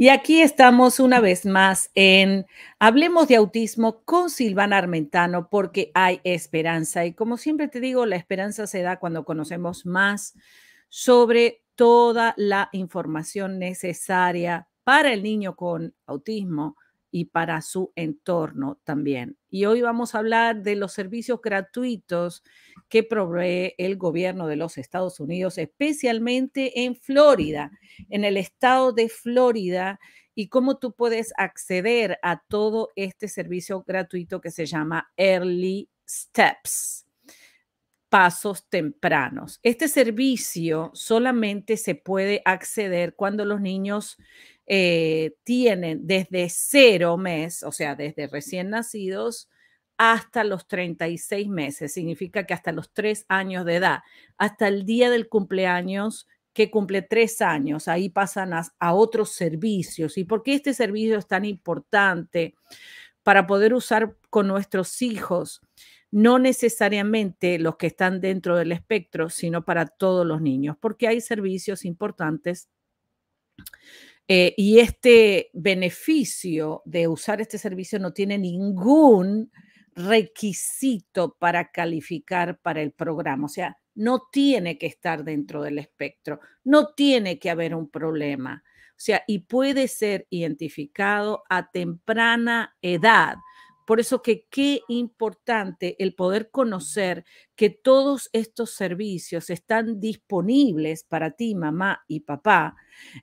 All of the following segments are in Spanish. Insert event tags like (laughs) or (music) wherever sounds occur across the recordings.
Y aquí estamos una vez más en Hablemos de Autismo con Silvana Armentano porque hay esperanza. Y como siempre te digo, la esperanza se da cuando conocemos más sobre toda la información necesaria para el niño con autismo, y para su entorno también. Y hoy vamos a hablar de los servicios gratuitos que provee el gobierno de los Estados Unidos, especialmente en Florida, en el estado de Florida, y cómo tú puedes acceder a todo este servicio gratuito que se llama Early Steps pasos tempranos. Este servicio solamente se puede acceder cuando los niños eh, tienen desde cero mes, o sea, desde recién nacidos hasta los 36 meses, significa que hasta los tres años de edad, hasta el día del cumpleaños que cumple tres años, ahí pasan a, a, otros servicios. ¿Y por qué este servicio es tan importante para poder usar con nuestros hijos? No necesariamente los que están dentro del espectro, sino para todos los niños, porque hay servicios importantes eh, y este beneficio de usar este servicio no tiene ningún requisito para calificar para el programa. O sea, no tiene que estar dentro del espectro, no tiene que haber un problema. O sea, y puede ser identificado a temprana edad por eso que qué importante el poder conocer que todos estos servicios están disponibles para ti, mamá y papá,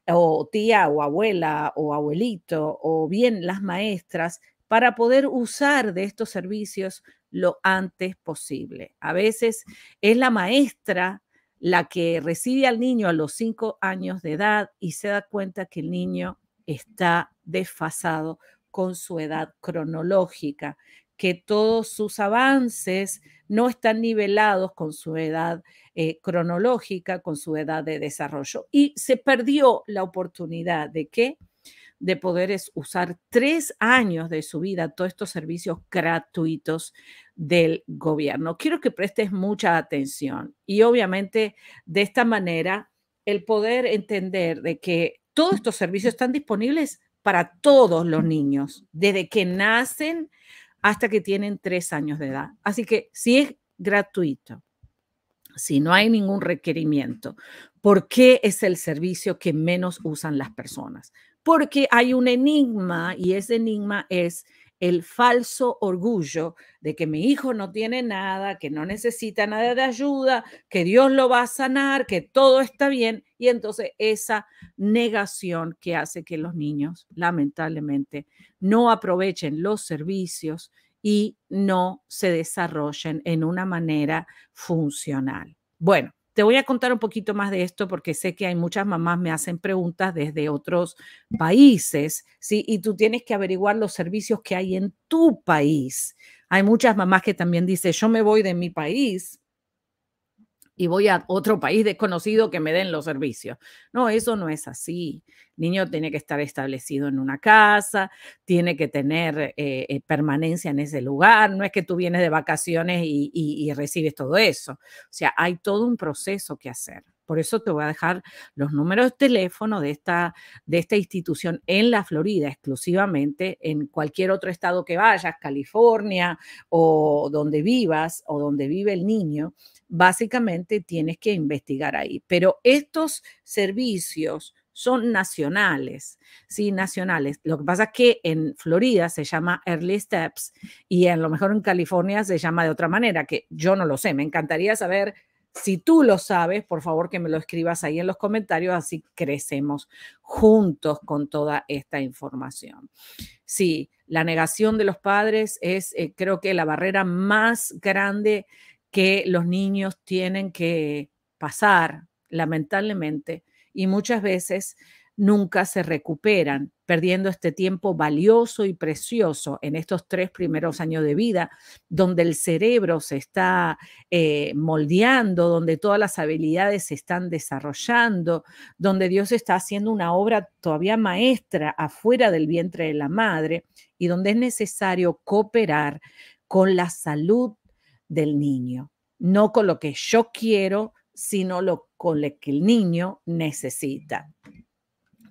o tía o abuela o abuelito, o bien las maestras, para poder usar de estos servicios lo antes posible. A veces es la maestra la que recibe al niño a los cinco años de edad y se da cuenta que el niño está desfasado con su edad cronológica, que todos sus avances no están nivelados con su edad eh, cronológica, con su edad de desarrollo. Y se perdió la oportunidad de que de poder usar tres años de su vida todos estos servicios gratuitos del gobierno. Quiero que prestes mucha atención y obviamente de esta manera el poder entender de que todos estos servicios están disponibles para todos los niños, desde que nacen hasta que tienen tres años de edad. Así que si es gratuito, si no hay ningún requerimiento, ¿por qué es el servicio que menos usan las personas? Porque hay un enigma y ese enigma es el falso orgullo de que mi hijo no tiene nada, que no necesita nada de ayuda, que Dios lo va a sanar, que todo está bien. Y entonces esa negación que hace que los niños lamentablemente no aprovechen los servicios y no se desarrollen en una manera funcional. Bueno, te voy a contar un poquito más de esto porque sé que hay muchas mamás me hacen preguntas desde otros países, ¿sí? Y tú tienes que averiguar los servicios que hay en tu país. Hay muchas mamás que también dicen, yo me voy de mi país y voy a otro país desconocido que me den los servicios. No, eso no es así. El niño tiene que estar establecido en una casa, tiene que tener eh, eh, permanencia en ese lugar. No es que tú vienes de vacaciones y recibes todo eso. O sea, hay todo un proceso que hacer. Por eso te voy a dejar los números de teléfono de esta, de esta institución en la Florida exclusivamente, en cualquier otro estado que vayas, California o donde vivas o donde vive el niño, básicamente tienes que investigar ahí. Pero estos servicios son nacionales, sí, nacionales. Lo que pasa es que en Florida se llama Early Steps y a lo mejor en California se llama de otra manera, que yo no lo sé, me encantaría saber si tú lo sabes, por favor que me lo escribas ahí en los comentarios, así crecemos juntos con toda esta información. Sí, la negación de los padres es, eh, creo que, la barrera más grande que los niños tienen que pasar, lamentablemente, y muchas veces nunca se recuperan, perdiendo este tiempo valioso y precioso en estos tres primeros años de vida, donde el cerebro se está eh, moldeando, donde todas las habilidades se están desarrollando, donde Dios está haciendo una obra todavía maestra afuera del vientre de la madre y donde es necesario cooperar con la salud del niño, no con lo que yo quiero, sino lo, con lo que el niño necesita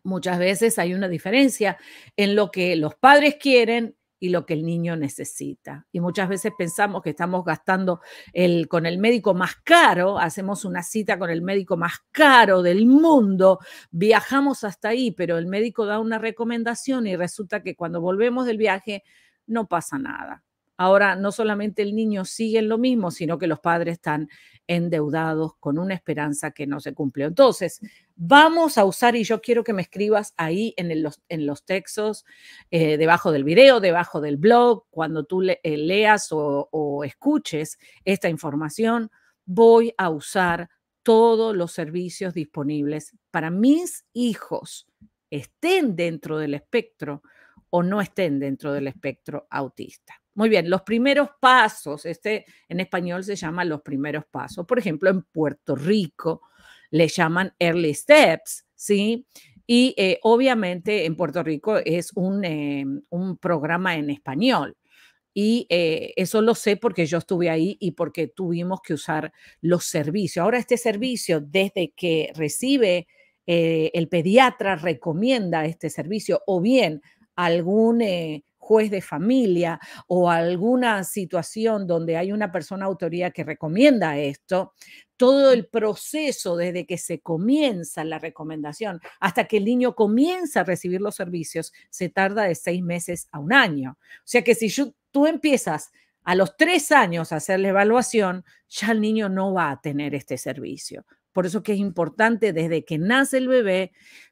muchas veces hay una diferencia en lo que los padres quieren y lo que el niño necesita. Y muchas veces pensamos que estamos gastando el, con el médico más caro, hacemos una cita con el médico más caro del mundo, viajamos hasta ahí, pero el médico da una recomendación y resulta que cuando volvemos del viaje no pasa nada. Ahora no solamente el niño sigue en lo mismo, sino que los padres están endeudados con una esperanza que no se cumplió. Entonces, vamos a usar, y yo quiero que me escribas ahí en, los, textos, eh, debajo del video, debajo del blog, cuando tú eh, leas o escuches esta información, voy a usar todos los servicios disponibles para mis hijos, estén dentro del espectro o no estén dentro del espectro autista. Muy bien, los primeros pasos, este en español se llama los primeros pasos. Por ejemplo, en Puerto Rico le llaman early steps, ¿sí? Y eh, obviamente en Puerto Rico es un, em, programa en español. Y eh, eso lo sé porque yo estuve ahí y porque tuvimos que usar los servicios. Ahora este servicio, desde que recibe eh, el pediatra, recomienda este servicio o bien algún juez de familia o alguna situación donde hay una persona autoría que recomienda esto, todo el proceso desde que se comienza la recomendación hasta que el niño comienza a recibir los servicios se tarda de seis meses a un año. O sea que si tú empiezas a los tres años a hacer la evaluación, ya el niño no va a tener este servicio por eso que es importante desde que nace el bebé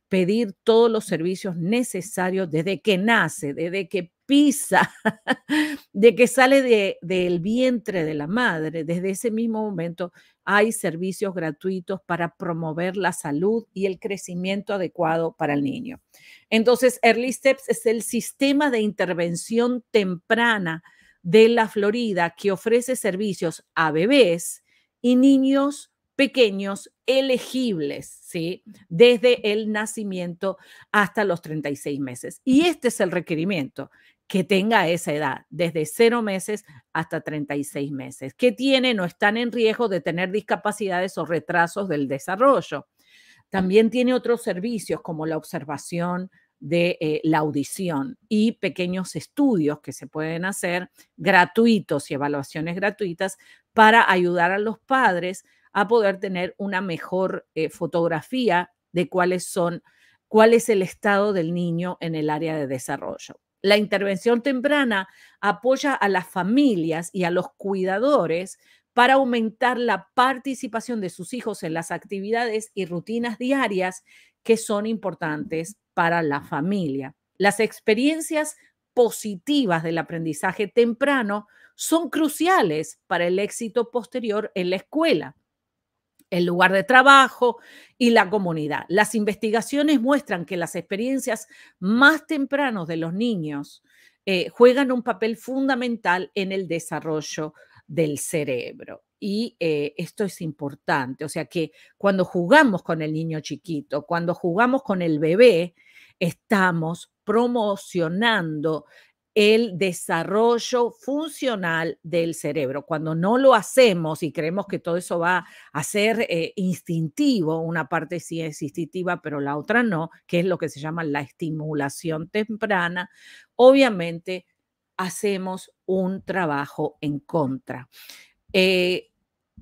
pedir todos los servicios necesarios desde que nace, desde que pisa, (laughs) de que sale del vientre de la madre. Desde ese mismo momento hay servicios gratuitos para promover la salud y el crecimiento adecuado para el niño. Entonces, Early Steps es el sistema de intervención temprana de la Florida que ofrece servicios a bebés y niños pequeños elegibles, ¿sí? Desde el nacimiento hasta los 36 meses. Y este es el requerimiento, que tenga esa edad, desde 0 meses hasta 36 meses, que tienen o están en riesgo de tener discapacidades o retrasos del desarrollo. También tiene otros servicios como la observación de eh, la audición y pequeños estudios que se pueden hacer gratuitos y evaluaciones gratuitas para ayudar a los padres a poder tener una mejor eh, fotografía de cuáles son, cuál es el estado del niño en el área de desarrollo. La intervención temprana apoya a las familias y a los cuidadores para aumentar la participación de sus hijos en las actividades y rutinas diarias que son importantes para la familia. Las experiencias positivas del aprendizaje temprano son cruciales para el éxito posterior en la escuela el lugar de trabajo y la comunidad. Las investigaciones muestran que las experiencias más tempranas de los niños eh, juegan un papel fundamental en el desarrollo del cerebro. Y eh, esto es importante, o sea que cuando jugamos con el niño chiquito, cuando jugamos con el bebé, estamos promocionando el desarrollo funcional del cerebro. Cuando no lo hacemos y creemos que todo eso va a ser eh, instintivo, una parte sí es instintiva, pero la otra no, que es lo que se llama la estimulación temprana, obviamente hacemos un trabajo en contra. Eh,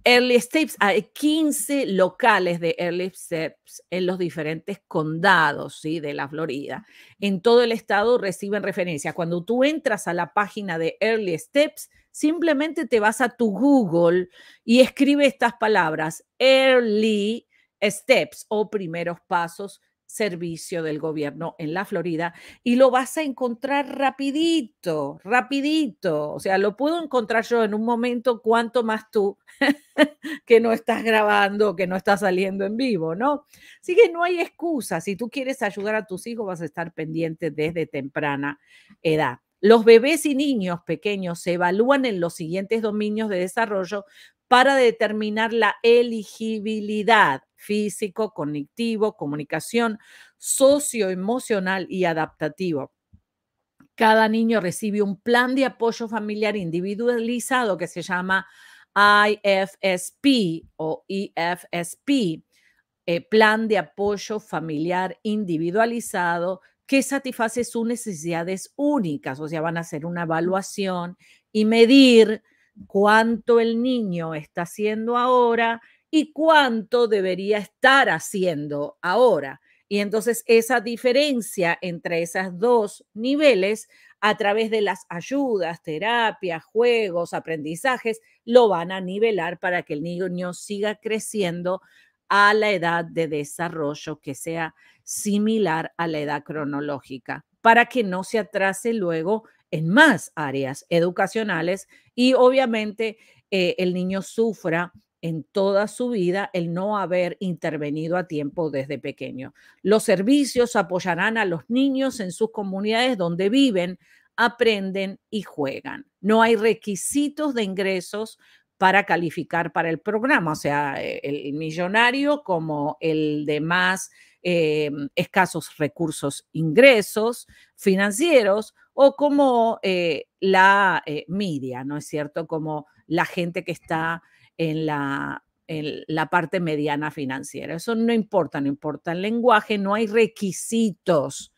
Early Steps, hay 15 locales de Early Steps en los diferentes condados de la Florida. En todo el estado reciben referencia. Cuando tú entras a la página de Early Steps, simplemente te vas a tu Google y escribe estas palabras, Early Steps o primeros pasos servicio del gobierno en la Florida y lo vas a encontrar rapidito, rapidito. O sea, lo puedo encontrar yo en un momento, cuanto más tú (laughs) que no estás grabando, que no estás saliendo en vivo, ¿no? Así que no hay excusa. Si tú quieres ayudar a tus hijos, vas a estar pendiente desde temprana edad. Los bebés y niños pequeños se evalúan en los siguientes dominios de desarrollo para determinar la elegibilidad físico, cognitivo, comunicación, socioemocional y adaptativo. Cada niño recibe un plan de apoyo familiar individualizado que se llama IFSP o EFSP, eh, Plan de Apoyo Familiar Individualizado, que satisface sus necesidades únicas. O sea, van a hacer una evaluación y medir cuánto el niño está haciendo ahora y cuánto debería estar haciendo ahora. Y entonces esa diferencia entre esos dos niveles a través de las ayudas, terapias, juegos, aprendizajes, lo van a nivelar para que el niño siga creciendo a la edad de desarrollo que sea similar a la edad cronológica, para que no se atrase luego en más áreas educacionales y obviamente eh, el niño sufra en toda su vida el no haber intervenido a tiempo desde pequeño. Los servicios apoyarán a los niños en sus comunidades donde viven, aprenden y juegan. No hay requisitos de ingresos para calificar para el programa, o sea, e, el millonario como el de más eh, escasos recursos, ingresos financieros o como eh, la eh, media, ¿no es cierto? Como la gente que está en la, la parte mediana financiera. Eso no importa, no importa el lenguaje, no hay requisitos.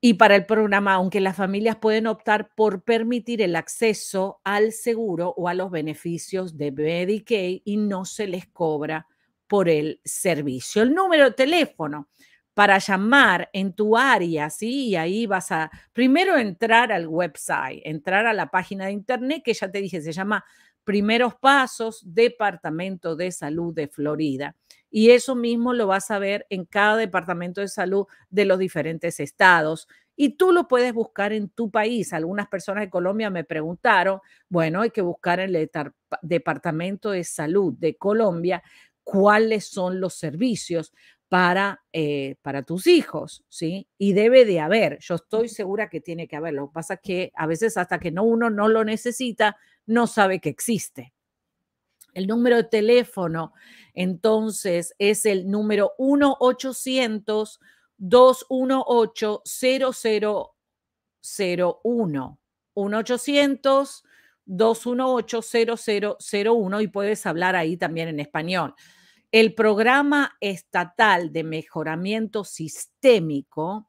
Y para el programa, aunque las familias pueden optar por permitir el acceso al seguro o a los beneficios de Medicaid y no se les cobra por el servicio. El número de teléfono para llamar en tu área, ¿sí? Y ahí vas a primero entrar al website, entrar a la página de internet que ya te dije, se llama primeros pasos, Departamento de Salud de Florida. Y eso mismo lo vas a ver en cada departamento de salud de los diferentes estados. Y tú lo puedes buscar en tu país. Algunas personas de Colombia me preguntaron, bueno, hay que buscar en el Departamento de Salud de Colombia cuáles son los servicios para, eh, para tus hijos, ¿sí? Y debe de haber, yo estoy segura que tiene que haber. Lo que pasa es que a veces hasta que no, uno no lo necesita, no sabe que existe. El número de teléfono, entonces, es el número 1-800-218-0001. 1-800-218-0001 y puedes hablar ahí también en español. El programa estatal de mejoramiento sistémico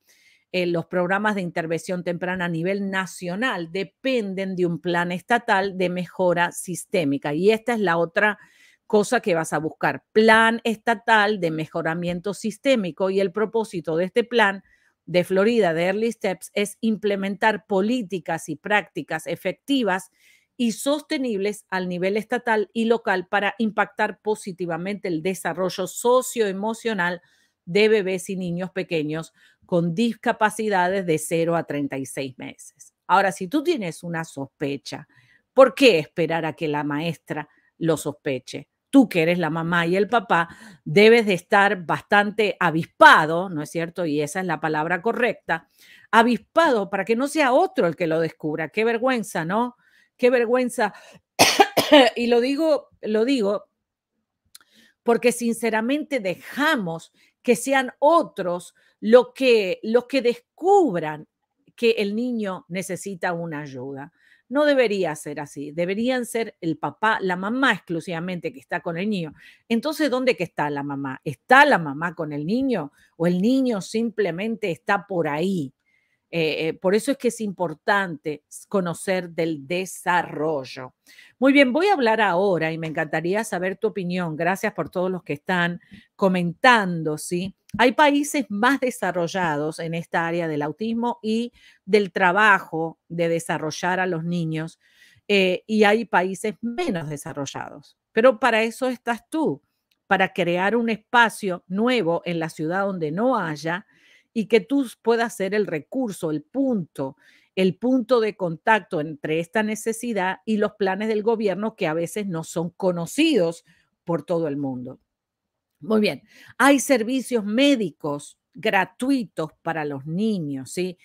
eh, los programas de intervención temprana a nivel nacional dependen de un plan estatal de mejora sistémica. Y esta es la otra cosa que vas a buscar, plan estatal de mejoramiento sistémico y el propósito de este plan de Florida, de Early Steps, es implementar políticas y prácticas efectivas y sostenibles al nivel estatal y local para impactar positivamente el desarrollo socioemocional de bebés y niños pequeños con discapacidades de 0 a 36 meses. Ahora, si tú tienes una sospecha, ¿por qué esperar a que la maestra lo sospeche? Tú que eres la mamá y el papá, debes de estar bastante avispado, ¿no es cierto? Y esa es la palabra correcta, avispado para que no sea otro el que lo descubra. Qué vergüenza, ¿no? Qué vergüenza. (coughs) y lo digo, lo digo porque sinceramente dejamos que sean otros los que, los que descubran que el niño necesita una ayuda. No debería ser así, deberían ser el papá, la mamá exclusivamente que está con el niño. Entonces, ¿dónde que está la mamá? ¿Está la mamá con el niño o el niño simplemente está por ahí? Eh, eh, por eso es que es importante conocer del desarrollo. Muy bien, voy a hablar ahora y me encantaría saber tu opinión. Gracias por todos los que están comentando, ¿sí? Hay países más desarrollados en esta área del autismo y del trabajo de desarrollar a los niños eh, y hay países menos desarrollados. Pero para eso estás tú, para crear un espacio nuevo en la ciudad donde no haya y que tú puedas ser el recurso, el punto, el punto de contacto entre esta necesidad y los planes del gobierno que a veces no son conocidos por todo el mundo. Muy bien, hay servicios médicos gratuitos para los niños, ¿sí?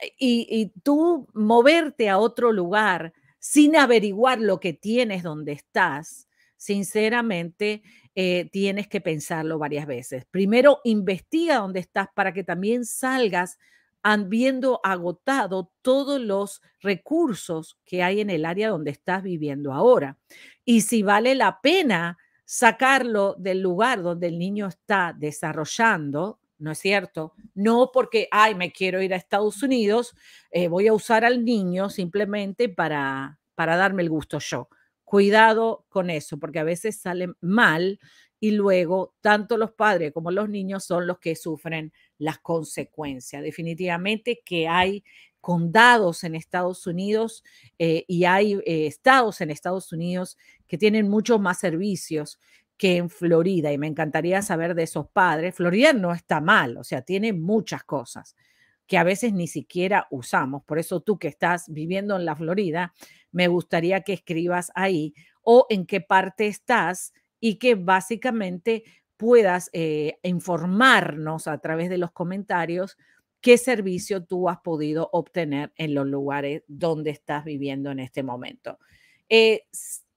Eh, y, y tú moverte a otro lugar sin averiguar lo que tienes donde estás, sinceramente eh, tienes que pensarlo varias veces. Primero, investiga dónde estás para que también salgas habiendo agotado todos los recursos que hay en el área donde estás viviendo ahora. Y si vale la pena sacarlo del lugar donde el niño está desarrollando, ¿no es cierto? No porque, ay, me quiero ir a Estados Unidos, eh, voy a usar al niño simplemente para, para darme el gusto yo cuidado con eso, porque a veces salen mal y luego tanto los padres como los niños son los que sufren las consecuencias. Definitivamente que hay condados en Estados Unidos eh, y hay eh, estados en Estados Unidos que tienen muchos más servicios que en Florida y me encantaría saber de esos padres. Florida no está mal, o sea, tiene muchas cosas que a veces ni siquiera usamos. Por eso tú que estás viviendo en la Florida, me gustaría que escribas ahí o en qué parte estás y que básicamente puedas eh, informarnos a través de los comentarios qué servicio tú has podido obtener en los lugares donde estás viviendo en este momento. Eh,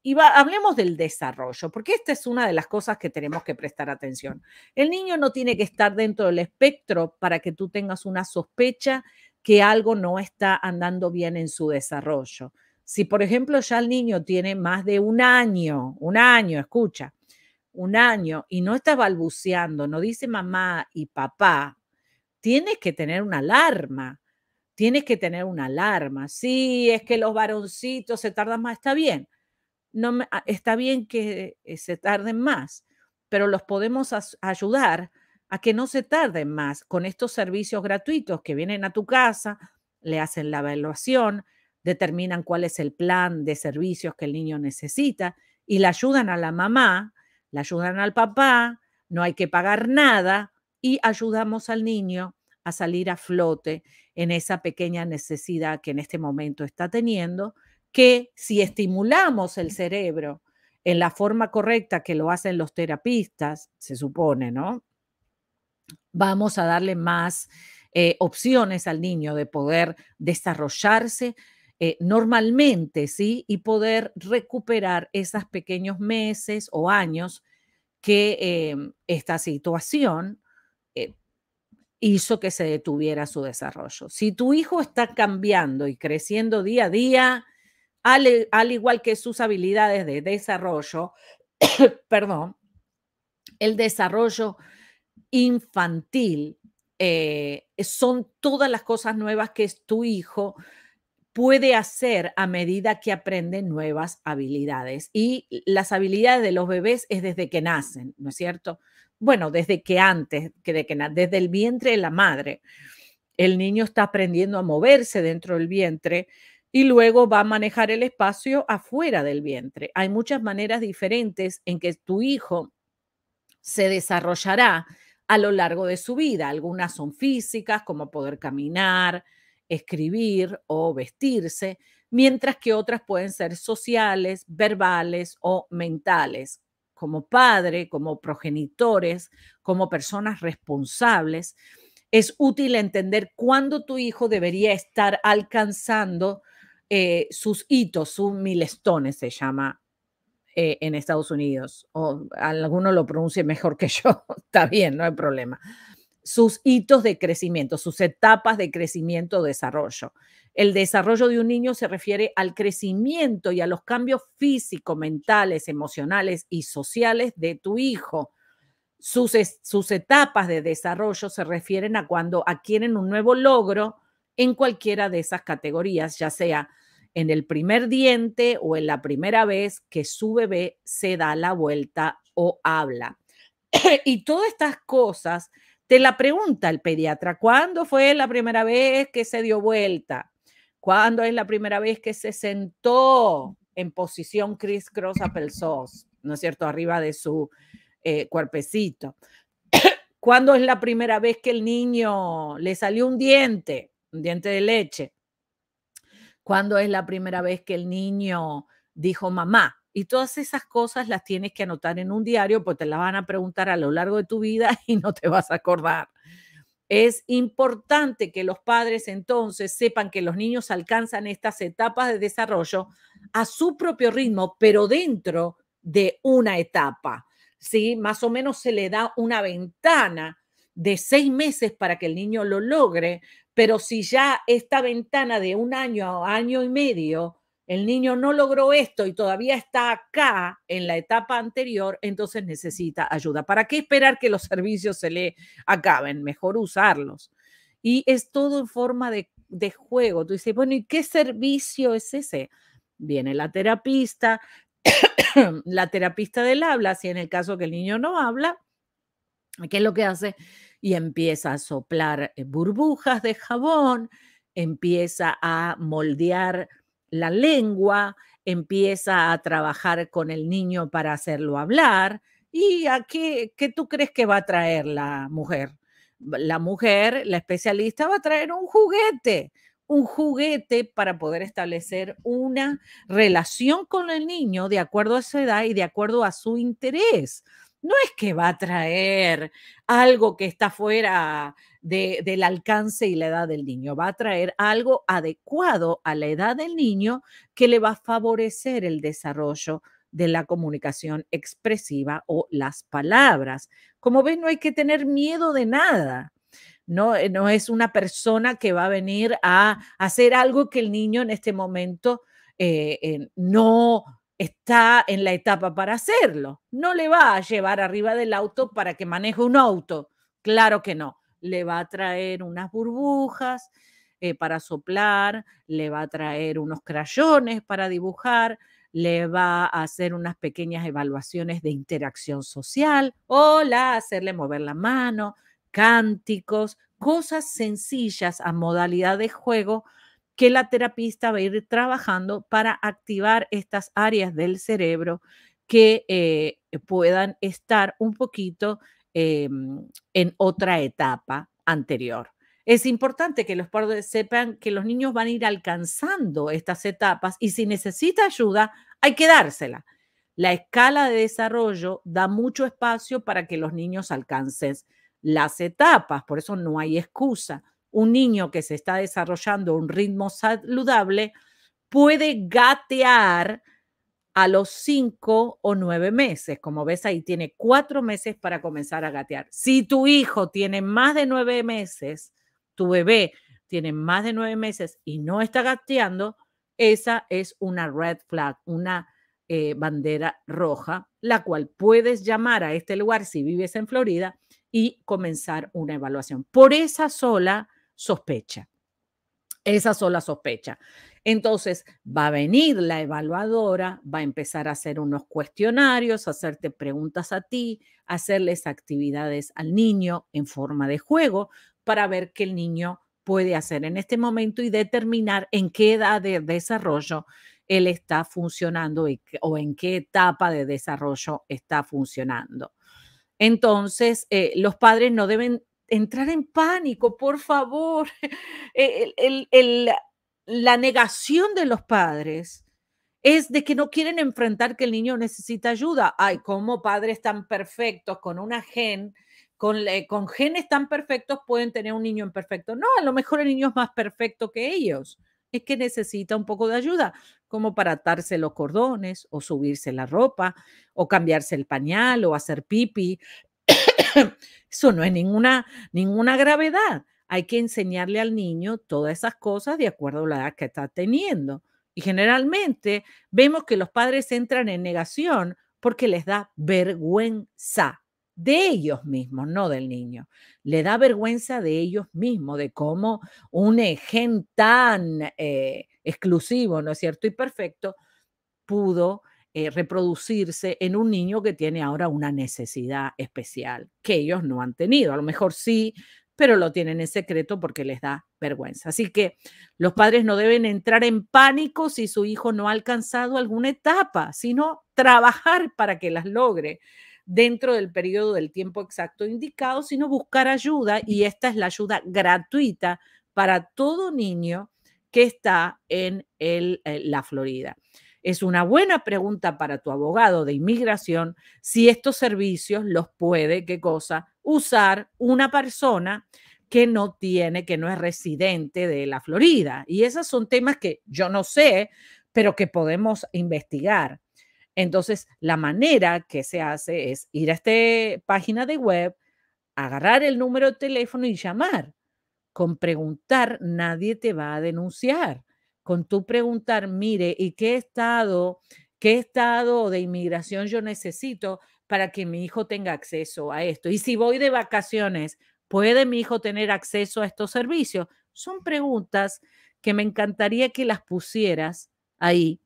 y hablemos del desarrollo, porque esta es una de las cosas que tenemos que prestar atención. El niño no tiene que estar dentro del espectro para que tú tengas una sospecha que algo no está andando bien en su desarrollo. Si, por ejemplo, ya el niño tiene más de un año, un año, escucha, un año y no está balbuceando, no dice mamá y papá, tienes que tener una alarma. Tienes que tener una alarma. Sí, es que los varoncitos se tardan más, está bien. No ah, está bien que eh, se tarden más, pero los podemos ayudar a que no se tarden más con estos servicios gratuitos que vienen a tu casa, le hacen la evaluación, determinan cuál es el plan de servicios que el niño necesita y le ayudan a la mamá, le ayudan al papá, no hay que pagar nada y ayudamos al niño a salir a flote en esa pequeña necesidad que en este momento está teniendo, que si estimulamos el cerebro en la forma correcta que lo hacen los terapistas, se supone, ¿no? Vamos a darle más eh, opciones al niño de poder desarrollarse eh, normalmente, ¿sí? Y poder recuperar esos pequeños meses o años que em, esta situación eh, hizo que se detuviera su desarrollo. Si tu hijo está cambiando y creciendo día a día, al, igual que sus habilidades de desarrollo, (coughs) perdón, el desarrollo infantil eh, son todas las cosas nuevas que es tu hijo puede hacer a medida que aprende nuevas habilidades. Y las habilidades de los bebés es desde que nacen, ¿no es cierto? Bueno, desde que antes, que que desde el vientre de la madre. El niño está aprendiendo a moverse dentro del vientre y luego va a manejar el espacio afuera del vientre. Hay muchas maneras diferentes en que tu hijo se desarrollará a lo largo de su vida. Algunas son físicas, como poder caminar, escribir o vestirse, mientras que otras pueden ser sociales, verbales o mentales. Como padre, como progenitores, como personas responsables, es útil entender cuándo tu hijo debería estar alcanzando eh, sus hitos, sus milestones, se llama eh, en Estados Unidos, o alguno lo pronuncie mejor que yo, (laughs) está bien, no hay problema sus hitos de crecimiento, sus etapas de crecimiento, o desarrollo. El desarrollo de un niño se refiere al crecimiento y a los cambios físicos, mentales, emocionales y sociales de tu hijo. Sus, sus etapas de desarrollo se refieren a cuando adquieren un nuevo logro en cualquiera de esas categorías, ya sea en el primer diente o en la primera vez que su bebé se da la vuelta o habla. (clears throat) y todas estas cosas te la pregunta el pediatra, ¿cuándo fue la primera vez que se dio vuelta? ¿Cuándo es la primera vez que se sentó en posición criss cross a ¿No es cierto? Arriba de su eh, cuerpecito. (coughs) ¿Cuándo es la primera vez que el niño le salió un diente, un diente de leche? ¿Cuándo es la primera vez que el niño dijo mamá? Y todas esas cosas las tienes que anotar en un diario, porque te las van a preguntar a lo largo de tu vida (laughs) y no te vas a acordar. Es importante que los padres entonces sepan que los niños alcanzan estas etapas de desarrollo a su propio ritmo, pero dentro de una etapa. ¿sí? Más o menos se le da una ventana de seis meses para que el niño lo logre, pero si ya esta ventana de un año a año y medio el niño no logró esto y todavía está acá en la etapa anterior, entonces necesita ayuda. ¿Para qué esperar que los (laughs) servicios se le acaben? Mejor usarlos. Y es todo en forma de, juego. Tú dices, bueno, ¿y qué servicio es ese? Viene la terapista, (coughs) la terapista del habla, si en el caso que el niño no habla, ¿qué es lo que hace? Y empieza a soplar eh, burbujas de jabón, empieza a moldear la lengua, empieza a trabajar con el niño para hacerlo hablar. ¿Y a qué, tú crees que va a traer la mujer? La mujer, la especialista, va a traer un juguete, un juguete para poder establecer una relación con el niño de acuerdo a su edad y de acuerdo a su interés. No es que va a traer algo que está fuera del alcance y la edad del niño. Va a traer algo adecuado a la edad del niño que le va a favorecer el desarrollo de la comunicación expresiva o las palabras. Como ven, no hay que tener miedo de nada. No, eh, no es una persona que va a venir a hacer algo que el niño en este momento eh, eh, no está en la etapa para hacerlo. No le va a llevar arriba del auto para que maneje un auto. Claro que no le va a traer unas burbujas eh, para soplar, le va a traer unos crayones para dibujar, le va a hacer unas pequeñas evaluaciones de interacción social, hola, hacerle mover la mano, cánticos, cosas sencillas a modalidad de juego que la terapista va a ir trabajando para activar estas áreas del cerebro que eh, puedan estar un poquito Em, en otra etapa anterior. Es importante que los padres sepan que los niños van a ir alcanzando estas etapas y si necesita ayuda, hay que dársela. La escala de desarrollo da mucho espacio para que los niños alcancen las etapas, por eso no hay excusa. Un niño que se está desarrollando a un ritmo saludable puede gatear a los cinco o nueve meses. Como ves ahí, tiene cuatro meses para comenzar a gatear. Si tu hijo tiene más de nueve meses, tu bebé tiene más de nueve meses y no está gateando, esa es una red flag, una eh, bandera roja, la cual puedes llamar a este lugar si vives en Florida y comenzar una evaluación por esa sola sospecha. Esa sola sospecha. Entonces, va a venir la evaluadora, va a empezar a hacer unos cuestionarios, hacerte preguntas a ti, hacerles actividades al niño en forma de juego para ver qué el niño puede hacer en este momento y determinar en qué edad de desarrollo él está funcionando o en qué etapa de desarrollo está funcionando. Entonces, eh, los padres no deben entrar en pánico, por favor. (laughs) el, la negación de los padres es de que no quieren enfrentar que el niño necesita ayuda. Ay, cómo padres tan perfectos con una gen, con, genes tan perfectos pueden tener un niño imperfecto. No, a lo mejor el niño es más perfecto que ellos. Es que necesita un poco de ayuda, como para atarse los cordones o subirse la ropa o cambiarse el pañal o hacer pipi. (coughs) Eso no es ninguna, ninguna gravedad hay que enseñarle al niño todas esas cosas de acuerdo a la edad que está teniendo. Y generalmente vemos que los padres entran en negación porque les da vergüenza de ellos mismos, no del niño. Le da vergüenza de ellos mismos, de cómo un e, gen tan eh, exclusivo, ¿no es cierto? Y perfecto, pudo eh, reproducirse en un niño que tiene ahora una necesidad especial que ellos no han tenido. A lo mejor sí pero lo tienen en secreto porque les da vergüenza. Así que los padres no deben entrar en pánico si su hijo no ha alcanzado alguna etapa, sino trabajar para que las logre dentro del periodo del tiempo exacto indicado, sino buscar ayuda y esta es la ayuda gratuita para todo niño que está en, eh, la Florida. Es una buena pregunta para tu abogado de inmigración si estos servicios los puede, qué cosa, usar una persona que no tiene, que no es residente de la Florida. Y esos son temas que yo no sé, pero que podemos investigar. Entonces, la manera que se hace es ir a esta página de web, agarrar el número de teléfono y llamar. Con preguntar, nadie te va a denunciar. Con tú preguntar, mire, ¿y qué estado, qué estado de inmigración yo necesito? para que mi hijo tenga acceso a esto. Y si voy de vacaciones, ¿puede mi hijo tener acceso a estos servicios? Son preguntas que me encantaría que las pusieras ahí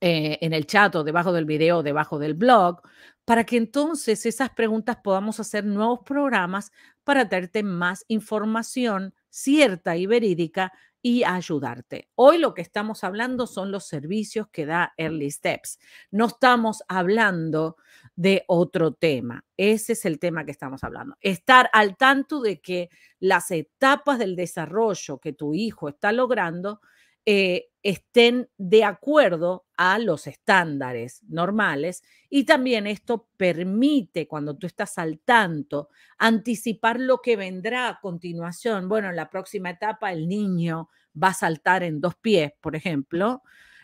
eh, en el chat o debajo del video, debajo del blog, para que entonces esas preguntas podamos hacer nuevos programas para darte más información cierta y verídica y ayudarte. Hoy lo que estamos hablando son los servicios que da Early Steps. No estamos hablando de otro tema. Ese es el tema que estamos hablando. Estar al tanto de que las etapas del desarrollo que tu hijo está logrando eh, estén de acuerdo a los estándares normales y también esto permite cuando tú estás saltando, anticipar lo que vendrá a continuación. Bueno, en la próxima etapa el niño va a saltar en dos pies, por ejemplo,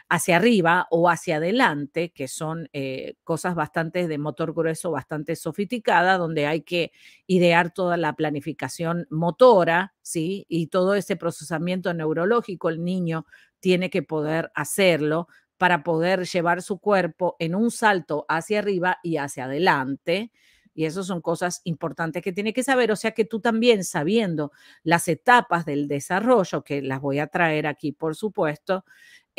hacia arriba o hacia adelante, que son eh, cosas bastante de motor grueso, bastante sofisticada, donde hay que idear toda la planificación motora, ¿sí? Y todo ese procesamiento neurológico, el niño tiene que poder hacerlo para poder llevar su cuerpo en un salto hacia arriba y hacia adelante. Y eso son cosas importantes que tiene que saber. O sea que tú también sabiendo las etapas del desarrollo, que las voy a traer aquí, por supuesto,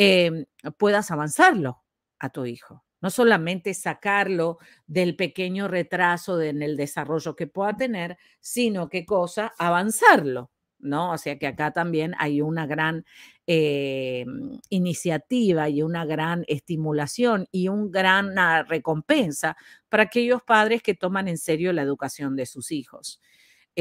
Em, puedas avanzarlo a tu hijo. No solamente sacarlo del pequeño retraso en el desarrollo que pueda tener, sino qué cosa, avanzarlo, ¿no? O sea que acá también hay una gran eh, iniciativa y una gran estimulación y una gran recompensa para aquellos padres que toman en serio la educación de sus hijos.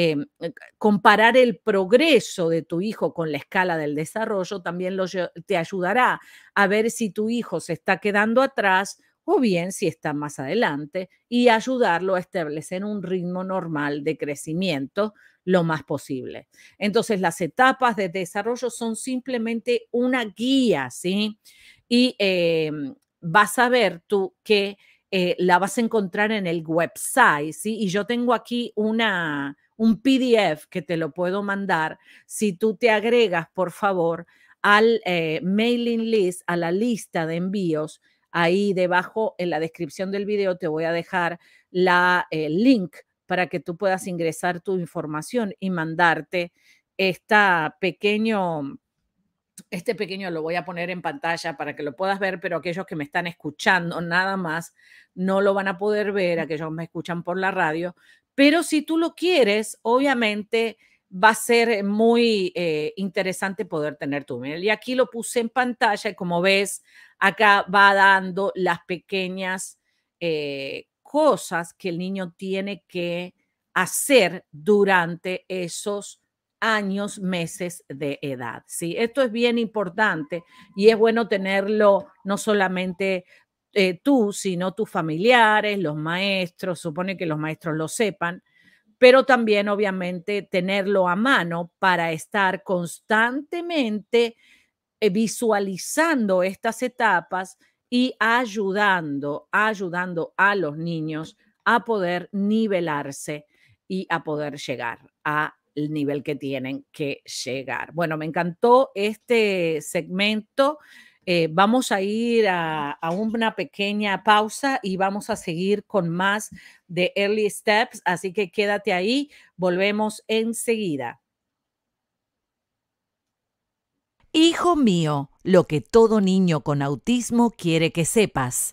Em, eh, comparar el progreso de tu hijo con la escala del desarrollo también te ayudará a ver si tu hijo se está quedando atrás o bien si está más adelante y ayudarlo a establecer un ritmo normal de crecimiento lo más posible. Entonces, las etapas de desarrollo son simplemente una guía, ¿sí? Y em, vas a ver tú que eh, la vas a encontrar en el website, ¿sí? Y yo tengo aquí una, un PDF que te lo puedo mandar si tú te agregas, por favor, al eh, mailing list, a la lista de envíos. Ahí debajo en la descripción del video te voy a dejar la eh, link para que tú puedas ingresar tu información y mandarte esta pequeño este pequeño lo voy a poner en pantalla para que lo puedas ver, pero aquellos que me están escuchando nada más no lo van a poder ver, aquellos que me escuchan por la radio, pero si tú lo quieres, obviamente va a ser muy eh, interesante poder tener tu Y aquí lo puse en pantalla y como ves, acá va dando las pequeñas eh, cosas que el niño tiene que hacer durante esos años, meses de edad. ¿sí? Esto es bien importante y es bueno tenerlo no solamente eh, tú, sino tus familiares, los maestros, supone que los maestros lo sepan, pero también obviamente tenerlo a mano para estar constantemente eh, visualizando estas etapas y ayudando, ayudando a los niños a poder nivelarse y a poder llegar al nivel que tienen que llegar. Bueno, me encantó este segmento. Eh, vamos a ir a, a, una pequeña pausa y vamos a seguir con más de Early Steps, así que quédate ahí, volvemos enseguida. Hijo mío, lo que todo niño con autismo quiere que sepas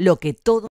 lo que todo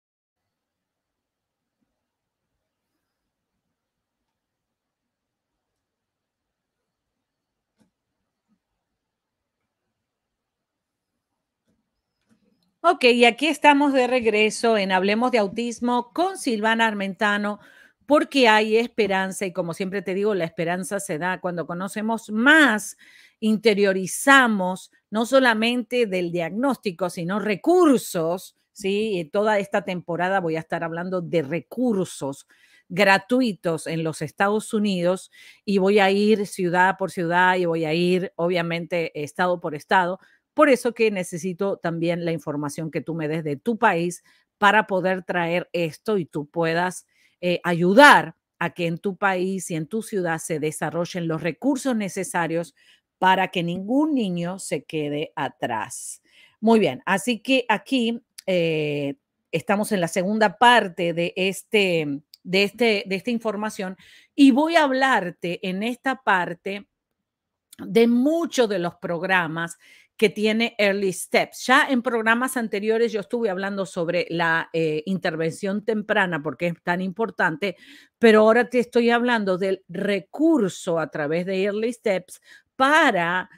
Ok, y aquí estamos de regreso en Hablemos de Autismo con Silvana Armentano, porque hay esperanza y como siempre te digo, la esperanza se da cuando conocemos más, interiorizamos no solamente del diagnóstico, sino recursos ¿sí? Toda esta temporada voy a estar hablando de recursos gratuitos en los Estados Unidos y voy a ir ciudad por ciudad y voy a ir, obviamente, estado por estado. Por eso que necesito también la información que tú me des de tu país para poder traer esto y tú puedas eh, ayudar a que en tu país y en tu ciudad se desarrollen los recursos necesarios para que ningún niño se quede atrás. Muy bien, así que aquí eh, estamos en la segunda parte de este, de, este, de esta información y voy a hablarte en esta parte de muchos de los programas que tiene Early Steps. Ya en programas anteriores yo estuve hablando sobre la eh, intervención temprana porque es tan importante, pero ahora te estoy hablando del recurso a través de Early Steps para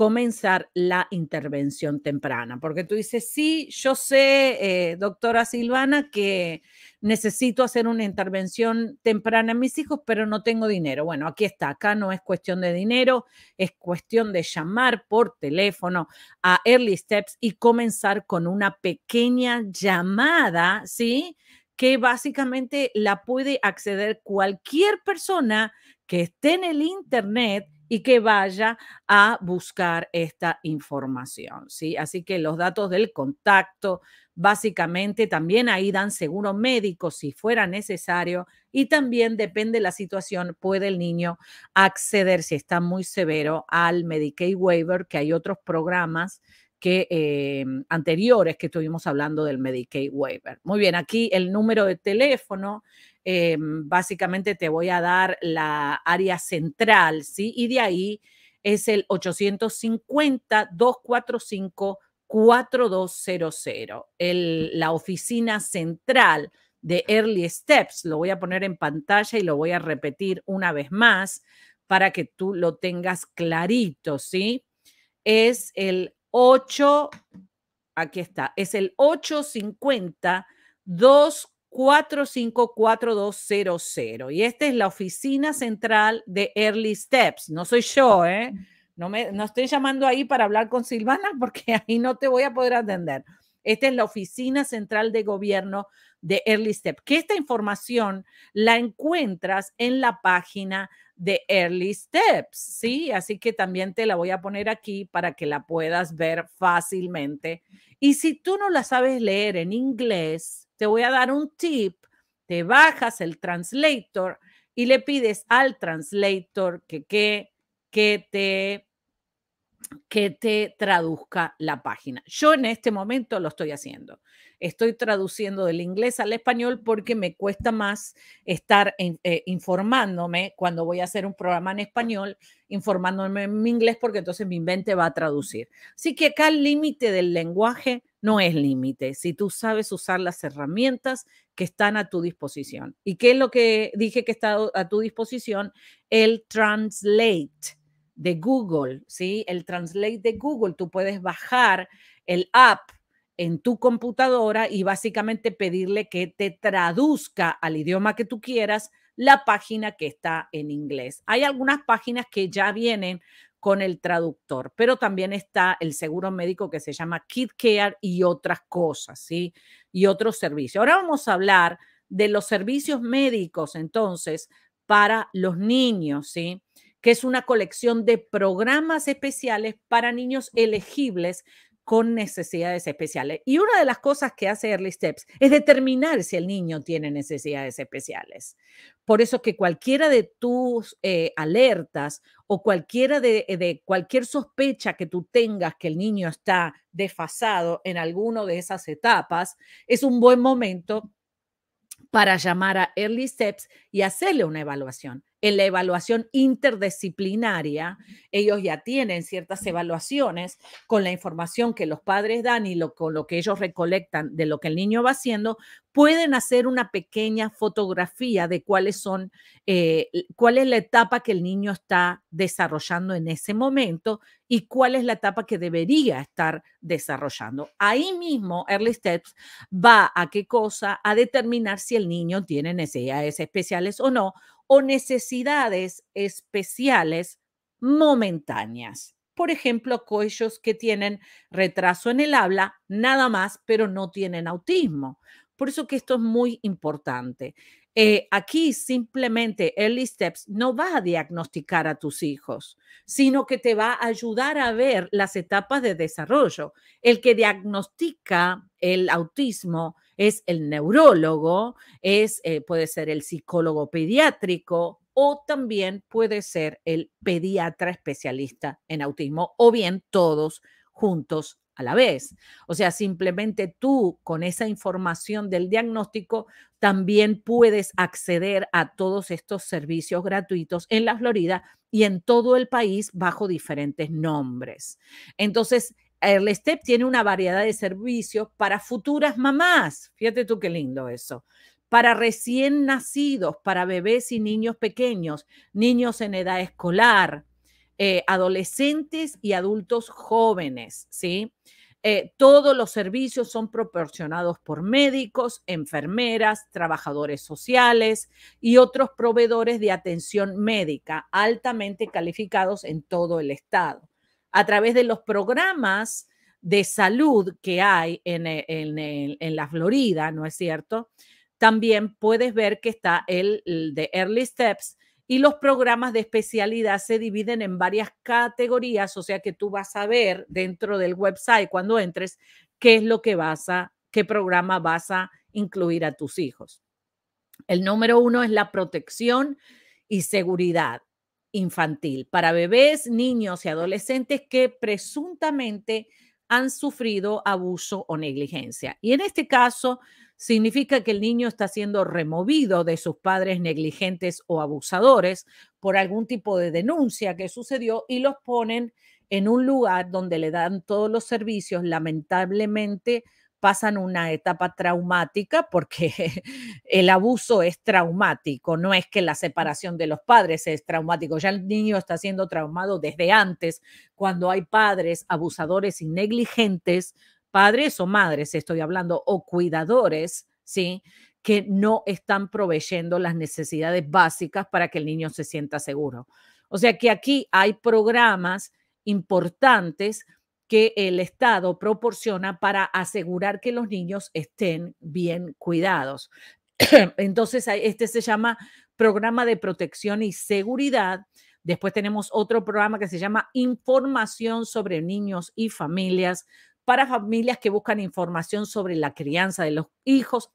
comenzar la intervención temprana, porque tú dices, sí, yo sé, eh, doctora Silvana, que necesito hacer una intervención temprana en mis hijos, pero no tengo dinero. Bueno, aquí está, acá no es cuestión de dinero, es cuestión de llamar por teléfono a Early Steps y comenzar con una pequeña llamada, ¿sí? que básicamente la puede acceder cualquier persona que esté en el Internet y que vaya a buscar esta información. ¿sí? Así que los datos del contacto, básicamente también ahí dan seguro médico si fuera necesario y también depende la situación, puede el niño acceder, si está muy severo, al Medicaid waiver, que hay otros programas que eh, anteriores que estuvimos hablando del Medicaid waiver. Muy bien, aquí el número de teléfono Em, básicamente te voy a dar la área central, ¿sí? Y de ahí es el 850-245-4200, la oficina central de Early Steps. Lo voy a poner en pantalla y lo voy a repetir una vez más para que tú lo tengas clarito, ¿sí? Es el 8, aquí está, es el 850 245 454200. Y esta es la oficina central de Early Steps. No soy yo, ¿eh? No, me, no estoy llamando ahí para hablar con Silvana (laughs) porque ahí no te voy a poder atender. Esta es la oficina central de gobierno de Early Steps. que esta información la encuentras en la página de Early Steps, ¿sí? Así que también te la voy a poner aquí para que la puedas ver fácilmente. Y si tú no la sabes leer en inglés, te voy a dar un tip, te bajas el translator y le pides al translator que, que, te que te traduzca la página. Yo en este momento lo estoy haciendo estoy traduciendo del inglés al español porque me cuesta más estar eh, informándome cuando voy a hacer un programa en español, informándome en inglés porque entonces mi mente va a traducir. Así que acá el límite del lenguaje no es límite, si tú sabes usar las herramientas que están a tu disposición. ¿Y qué es lo que dije que está a tu disposición? El translate de Google, ¿sí? El translate de Google, tú puedes bajar el app en tu computadora y básicamente pedirle que te traduzca al idioma que tú quieras la página que está en inglés. Hay algunas páginas que ya vienen con el traductor, pero también está el seguro médico que se llama KidCare y otras cosas, ¿sí? Y otros servicios. Ahora vamos a hablar de los servicios médicos, entonces, para los niños, ¿sí? Que es una colección de programas especiales para niños elegibles con necesidades especiales. Y una de las cosas que hace Early Steps es determinar si el niño tiene necesidades especiales. Por eso que cualquiera de tus eh, alertas o cualquiera de, eh, de, cualquier sospecha que tú tengas que el niño está desfasado en alguna de esas etapas, es un buen momento para llamar a Early Steps y hacerle una evaluación en la evaluación interdisciplinaria, ellos ya tienen ciertas evaluaciones con la información que los padres dan y lo, con lo que ellos recolectan de lo que el niño va haciendo, pueden hacer una pequeña fotografía de cuáles son, eh, cuál es la etapa que el niño está desarrollando en ese momento y cuál es la etapa que debería estar desarrollando. Ahí mismo, Early Steps va a qué cosa, a determinar si el niño tiene necesidades especiales o no, o necesidades especiales momentáneas. Por ejemplo, aquellos que tienen retraso en el habla, nada más, pero no tienen autismo. Por eso que esto es muy importante. Eh, aquí simplemente Early Steps no va a diagnosticar a tus hijos, sino que te va a ayudar a ver las etapas de desarrollo. El que diagnostica el autismo es el neurólogo, es, eh, puede ser el psicólogo pediátrico o también puede ser el pediatra especialista en autismo o bien todos juntos a la vez. O sea, simplemente tú con esa información del diagnóstico también puedes acceder a todos estos servicios gratuitos en la Florida y en todo el país bajo diferentes nombres. Entonces, el STEP tiene una variedad de servicios para futuras mamás. Fíjate tú qué lindo eso para recién nacidos, para bebés y niños pequeños, niños en edad escolar, eh, adolescentes y adultos jóvenes, ¿sí? Eh, todos los servicios son proporcionados por médicos, enfermeras, trabajadores sociales y otros proveedores de atención médica altamente calificados en todo el estado. A través de los programas de salud que hay en, eh, la Florida, ¿no es cierto? También puedes ver que está el, el de Early Steps, y los programas de especialidad se dividen en varias categorías, o sea que tú vas a ver dentro del website cuando entres qué es lo que vas a, qué programa vas a incluir a tus hijos. El número uno es la protección y seguridad infantil para bebés, niños y adolescentes que presuntamente han sufrido abuso o negligencia. Y en este caso, significa que el niño está siendo removido de sus padres negligentes o abusadores por algún tipo de denuncia que sucedió y los ponen en un lugar donde le dan todos los servicios, lamentablemente pasan una etapa traumática porque (laughs) el abuso es traumático, no es que la separación de los padres es traumático, ya el niño está siendo traumado desde antes, cuando hay padres abusadores y negligentes padres o madres, estoy hablando, o cuidadores, ¿sí? Que no están proveyendo las necesidades básicas para que el niño se sienta seguro. O sea que aquí hay programas importantes que el Estado proporciona para asegurar que los niños estén bien cuidados. (clears throat) Entonces, este se llama Programa de Protección y Seguridad. Después tenemos otro programa que se llama Información sobre Niños y Familias, para familias que buscan información sobre la crianza de los hijos.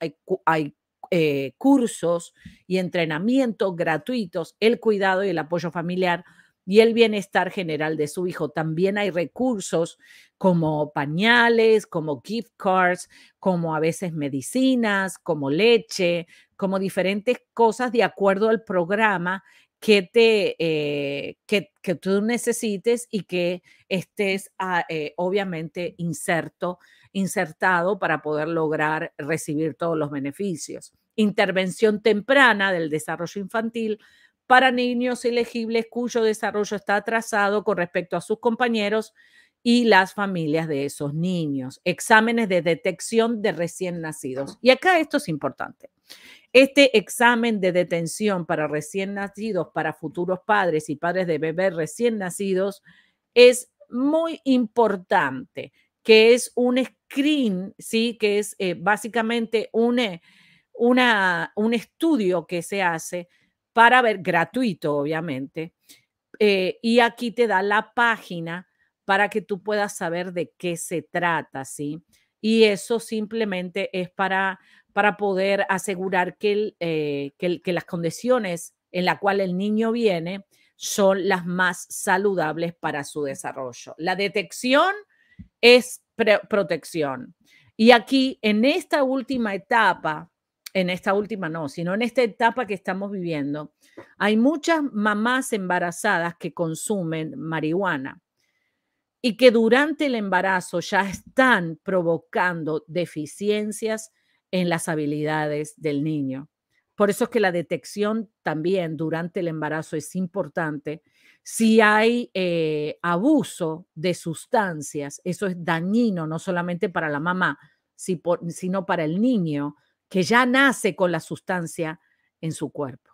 Hay, eh, cursos y entrenamientos gratuitos, el cuidado y el apoyo familiar y el bienestar general de su hijo. También hay recursos como pañales, como gift cards, como a veces medicinas, como leche, como diferentes cosas de acuerdo al programa que, te, eh, que, que, tú necesites y que estés ah, eh, obviamente inserto, insertado para poder lograr recibir todos los beneficios. Intervención temprana del desarrollo infantil para niños elegibles cuyo desarrollo está atrasado con respecto a sus compañeros y las familias de esos niños. Exámenes de detección de recién nacidos. Y acá esto es importante. Este examen de detención para recién nacidos, para futuros padres y padres de bebés recién nacidos, es muy importante, que es un screen, ¿sí? que es eh, básicamente un, eh, una, un estudio que se hace para ver, gratuito obviamente, eh, y aquí te da la página para que tú puedas saber de qué se trata, ¿sí? Y eso simplemente es para para poder asegurar que, eh, que, las condiciones en las cuales el niño viene son las más saludables para su desarrollo. La detección es protección. Y aquí, en esta última etapa, en esta última no, sino en esta etapa que estamos viviendo, hay muchas mamás embarazadas que consumen marihuana y que durante el embarazo ya están provocando deficiencias en las habilidades del niño. Por eso es que la detección también durante el embarazo es importante. Si hay eh, abuso de sustancias, eso es dañino no solamente para la mamá, sino para el niño que ya nace con la sustancia en su cuerpo.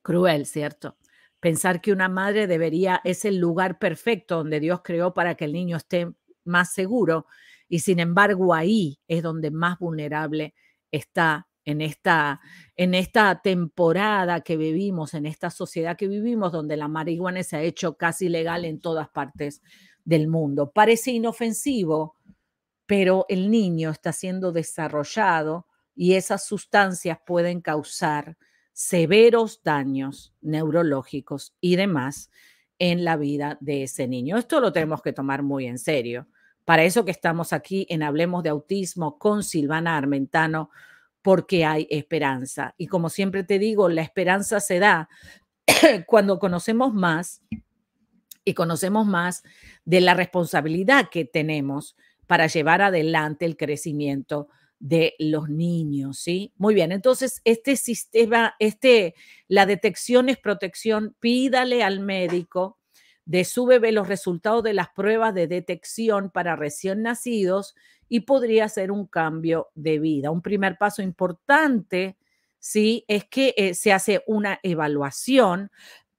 Cruel, ¿cierto? Pensar que una madre debería, es el lugar perfecto donde Dios creó para que el niño esté más seguro y sin embargo, ahí es donde más vulnerable está en esta, en esta temporada que vivimos, en esta sociedad que vivimos, donde la marihuana se ha hecho casi legal en todas partes del mundo. Parece inofensivo, pero el niño está siendo desarrollado y esas sustancias pueden causar severos daños neurológicos y demás en la vida de ese niño. Esto lo tenemos que tomar muy en serio. Para eso que estamos aquí en Hablemos de Autismo con Silvana Armentano, porque hay esperanza. Y como siempre te digo, la esperanza se da (clears throat) cuando conocemos más y conocemos más de la responsabilidad que tenemos para llevar adelante el crecimiento de los niños, ¿sí? Muy bien, entonces este sistema, este, la detección es protección, pídale al médico de su bebé los resultados de las pruebas de detección para recién nacidos y podría ser un cambio de vida. Un primer paso importante, ¿sí? Es que eh, se hace una evaluación,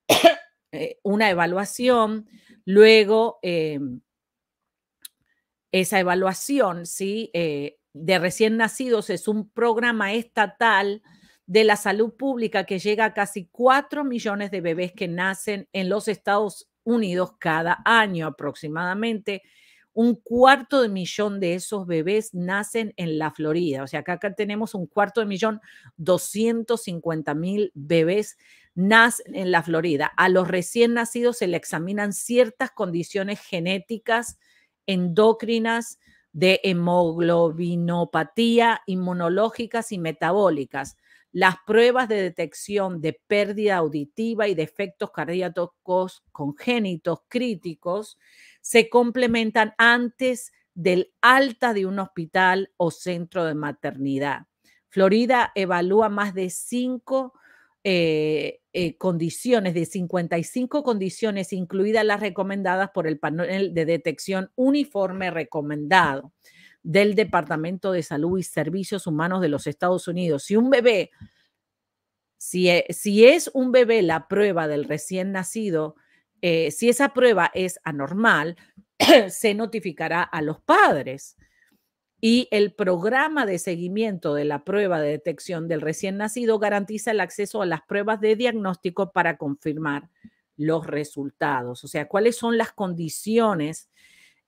(coughs) eh, una evaluación, luego eh, esa evaluación, ¿sí? de recién nacidos es un programa estatal de la salud pública que llega a casi 4 millones de bebés que nacen en los Estados Unidos cada año aproximadamente. Un cuarto de millón de esos bebés nacen en la Florida. O sea, acá, tenemos un cuarto de millón, 250 mil bebés nacen en la Florida. A los recién nacidos se le examinan ciertas condiciones genéticas, endócrinas, de hemoglobinopatía, inmunológicas y metabólicas las pruebas de detección de pérdida auditiva y defectos cardíacos congénitos críticos se complementan antes del alta de un hospital o centro de maternidad. Florida evalúa más de cinco eh, eh, condiciones, de 55 condiciones, incluidas las recomendadas por el panel de detección uniforme recomendado del Departamento de Salud y Servicios Humanos de los Estados Unidos. Si un bebé, si, e, es un bebé la prueba del recién nacido, eh, si esa prueba es anormal, (clears throat) se notificará a los padres. Y el programa de seguimiento de la prueba de detección del recién nacido garantiza el acceso a las pruebas de diagnóstico para confirmar los resultados, o sea, cuáles son las condiciones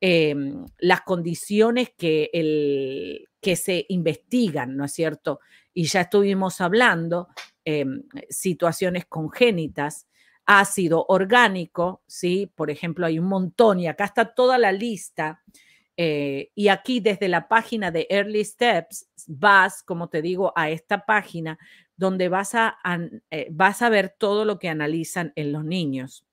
Em, las condiciones que, el, que se investigan, ¿no es cierto? Y ya estuvimos hablando, em, situaciones congénitas, ácido orgánico, ¿sí? Por ejemplo, hay un montón y acá está toda la lista. Eh, y aquí desde la página de Early Steps vas, como te digo, a esta página donde vas a, eh, vas a ver todo lo que analizan en los niños.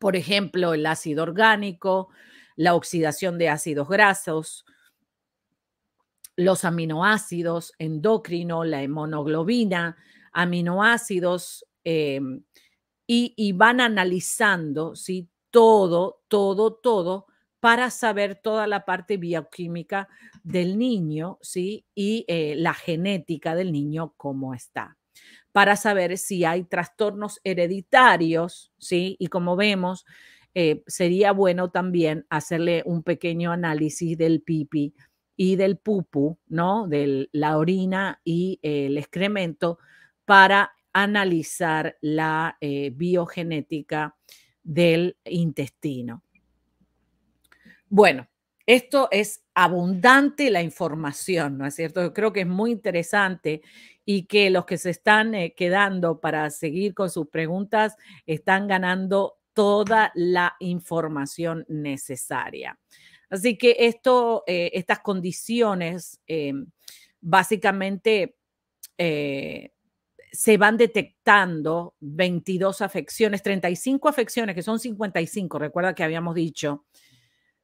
Por ejemplo, el ácido orgánico, la oxidación de ácidos grasos, los aminoácidos endocrino, la hemoglobina, aminoácidos, em, y, van analizando ¿sí? todo, todo, todo para saber toda la parte bioquímica del niño ¿sí? y eh, la genética del niño cómo está para saber si hay trastornos hereditarios, ¿sí? Y como vemos, eh, sería bueno también hacerle un pequeño análisis del pipi y del pupu, ¿no? De la orina y el excremento para analizar la eh, biogenética del intestino. Bueno, esto es abundante la información, ¿no es cierto? creo que es muy interesante y que los que se están eh, quedando para seguir con sus preguntas están ganando toda la información necesaria. Así que esto, eh, estas condiciones eh, básicamente eh, se van detectando 22 afecciones, 35 afecciones, que son 55, recuerda que habíamos dicho,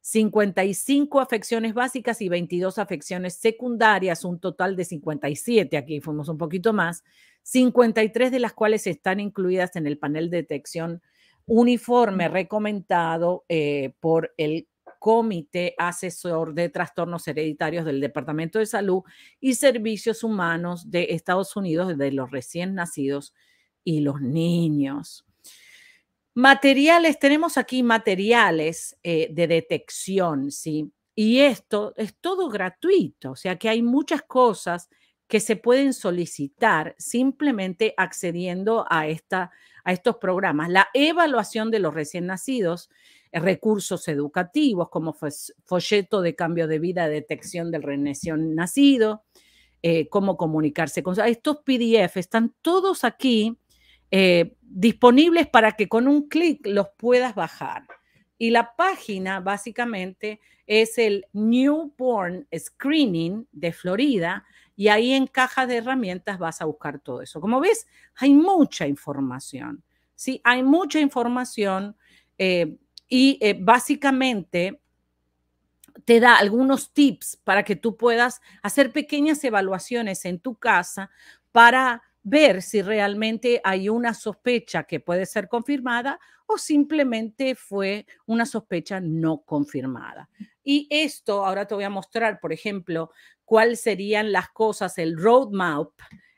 55 afecciones básicas y 22 afecciones secundarias, un total de 57, aquí fuimos un poquito más, 53 de las cuales están incluidas en el panel de detección uniforme recomendado eh, por el Comité Asesor de Trastornos Hereditarios del Departamento de Salud y Servicios Humanos de Estados Unidos de los recién nacidos y los niños. Materiales, tenemos aquí materiales eh, de detección, ¿sí? Y esto es todo gratuito, o sea que hay muchas cosas que se pueden solicitar simplemente accediendo a esta a estos programas, la evaluación de los recién nacidos, eh, recursos educativos como folleto de cambio de vida, detección del recién nacido, eh, cómo comunicarse con... Estos PDF están todos aquí eh, disponibles para que con un clic los puedas bajar. Y la página básicamente es el Newborn Screening de Florida, y ahí en caja de herramientas vas a buscar todo eso. Como ves, hay mucha información, ¿sí? Hay mucha información eh, y eh, básicamente te da algunos tips para que tú puedas hacer pequeñas evaluaciones en tu casa para ver si realmente hay una sospecha que puede ser confirmada o simplemente fue una sospecha no confirmada. Y esto, ahora te voy a mostrar, por ejemplo, cuáles serían las cosas, el roadmap.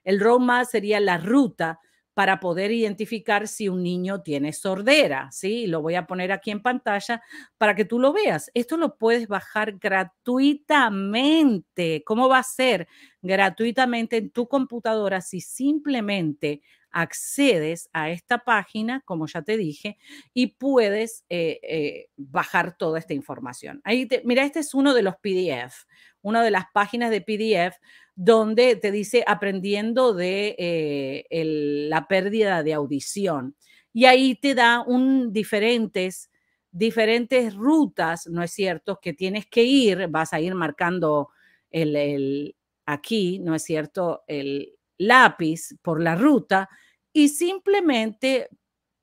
El roadmap sería la ruta para poder identificar si un niño tiene sordera, ¿sí? Lo voy a poner aquí en pantalla para que tú lo veas. Esto lo puedes bajar gratuitamente. ¿Cómo va a ser? Gratuitamente en tu computadora si simplemente accedes a esta página, como ya te dije, y puedes eh, eh, bajar toda esta información. Ahí mira, este es uno de los PDF, una de las páginas de PDF donde te dice aprendiendo de eh, la pérdida de audición. Y ahí te da un diferentes diferentes rutas, ¿no es cierto?, que tienes que ir, vas a ir marcando el aquí, ¿no es cierto?, el, lápiz por la ruta y simplemente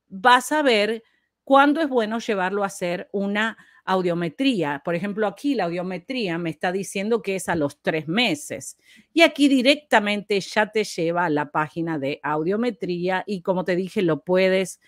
vas a ver cuándo es bueno llevarlo a hacer una audiometría. Por ejemplo, aquí la audiometría me está diciendo que es a los tres meses y aquí directamente ya te lleva a la página de audiometría y como te dije, lo puedes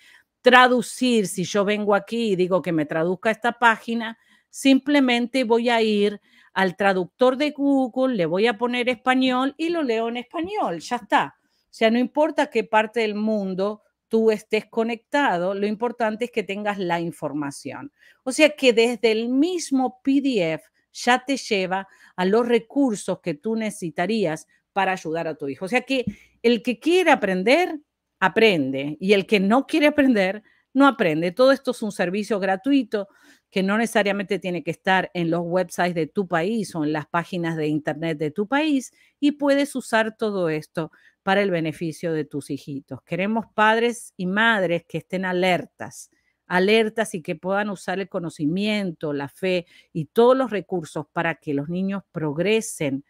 traducir. Si yo vengo aquí y digo que me traduzca esta página, simplemente voy a ir al traductor de Google le voy a poner español y lo leo en español, ya está. O sea, no importa qué parte del mundo tú estés conectado, lo importante es que tengas la información. O sea que desde el mismo PDF ya te lleva a los recursos que tú necesitarías para ayudar a tu hijo. O sea que el que quiere aprender, aprende y el que no quiere aprender, no aprende. Todo esto es un servicio gratuito que no necesariamente tiene que estar en los websites de tu país o en las páginas de internet de tu país y puedes usar todo esto para el beneficio de tus hijitos. Queremos padres y madres que estén alertas, alertas y que puedan usar el conocimiento, la fe y todos los recursos para que los niños progresen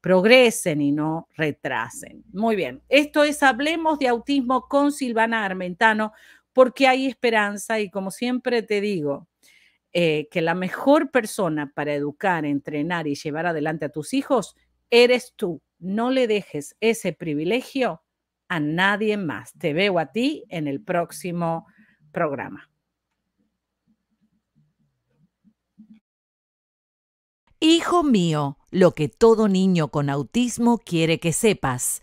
progresen y no retrasen. Muy bien, esto es Hablemos de Autismo con Silvana Armentano porque hay esperanza y como siempre te digo, eh, que la mejor persona para educar, entrenar y llevar adelante a tus hijos eres tú. No le dejes ese privilegio a nadie más. Te veo a ti en el próximo programa. Hijo mío, lo que todo niño con autismo quiere que sepas